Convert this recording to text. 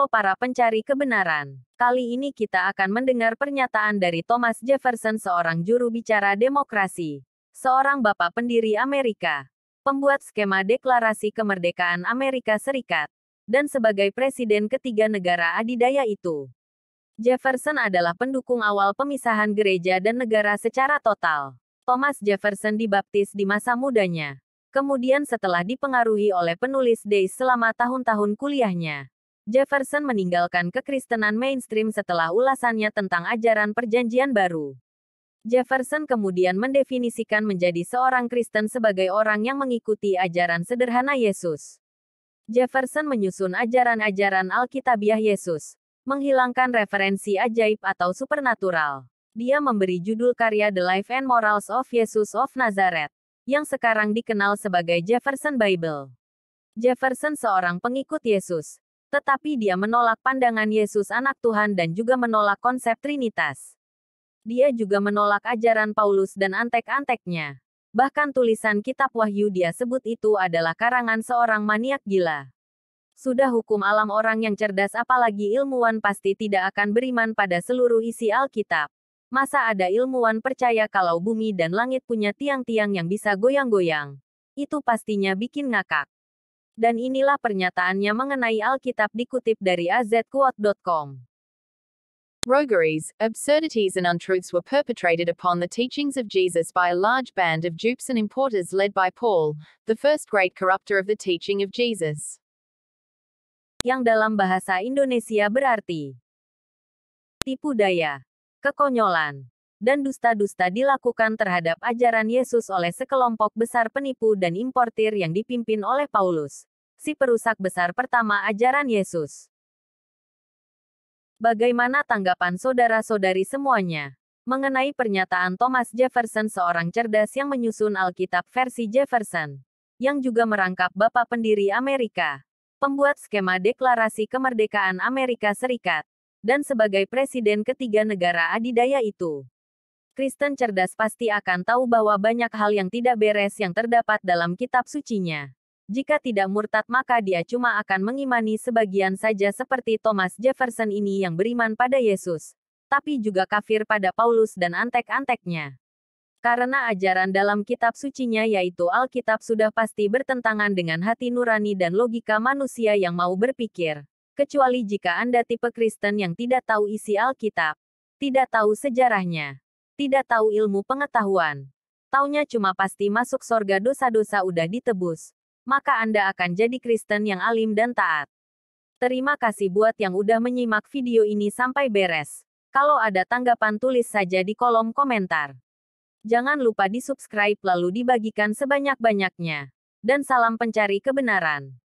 Halo para pencari kebenaran. Kali ini kita akan mendengar pernyataan dari Thomas Jefferson seorang juru bicara demokrasi. Seorang bapak pendiri Amerika. Pembuat skema deklarasi kemerdekaan Amerika Serikat. Dan sebagai presiden ketiga negara adidaya itu. Jefferson adalah pendukung awal pemisahan gereja dan negara secara total. Thomas Jefferson dibaptis di masa mudanya. Kemudian setelah dipengaruhi oleh penulis Day selama tahun-tahun kuliahnya, Jefferson meninggalkan kekristenan mainstream setelah ulasannya tentang ajaran perjanjian baru. Jefferson kemudian mendefinisikan menjadi seorang Kristen sebagai orang yang mengikuti ajaran sederhana Yesus. Jefferson menyusun ajaran-ajaran Alkitabiah Yesus, menghilangkan referensi ajaib atau supernatural. Dia memberi judul karya The Life and Morals of Jesus of Nazareth, yang sekarang dikenal sebagai Jefferson Bible. Jefferson seorang pengikut Yesus, tetapi dia menolak pandangan Yesus anak Tuhan dan juga menolak konsep Trinitas. Dia juga menolak ajaran Paulus dan antek-anteknya. Bahkan tulisan kitab wahyu dia sebut itu adalah karangan seorang maniak gila. Sudah hukum alam orang yang cerdas apalagi ilmuwan pasti tidak akan beriman pada seluruh isi Alkitab. Masa ada ilmuwan percaya kalau bumi dan langit punya tiang-tiang yang bisa goyang-goyang? Itu pastinya bikin ngakak dan inilah pernyataannya mengenai Alkitab dikutip dari azquote.com. Rogueries, absurdities, and untruths were perpetrated upon the teachings of Jesus by a large band of dupes and importers led by Paul, the first great corrupter of the teaching of Jesus. Yang dalam bahasa Indonesia berarti tipu daya, kekonyolan, dan dusta-dusta dilakukan terhadap ajaran Yesus oleh sekelompok besar penipu dan importir yang dipimpin oleh Paulus, si perusak besar pertama ajaran Yesus. Bagaimana tanggapan saudara-saudari semuanya mengenai pernyataan Thomas Jefferson seorang cerdas yang menyusun Alkitab versi Jefferson, yang juga merangkap Bapak Pendiri Amerika, pembuat skema deklarasi kemerdekaan Amerika Serikat, dan sebagai presiden ketiga negara adidaya itu. Kristen cerdas pasti akan tahu bahwa banyak hal yang tidak beres yang terdapat dalam kitab sucinya. Jika tidak murtad maka dia cuma akan mengimani sebagian saja seperti Thomas Jefferson ini yang beriman pada Yesus. Tapi juga kafir pada Paulus dan antek-anteknya. Karena ajaran dalam kitab sucinya yaitu Alkitab sudah pasti bertentangan dengan hati nurani dan logika manusia yang mau berpikir. Kecuali jika Anda tipe Kristen yang tidak tahu isi Alkitab. Tidak tahu sejarahnya. Tidak tahu ilmu pengetahuan. Taunya cuma pasti masuk sorga dosa-dosa udah ditebus maka Anda akan jadi Kristen yang alim dan taat. Terima kasih buat yang udah menyimak video ini sampai beres. Kalau ada tanggapan tulis saja di kolom komentar. Jangan lupa di subscribe lalu dibagikan sebanyak-banyaknya. Dan salam pencari kebenaran.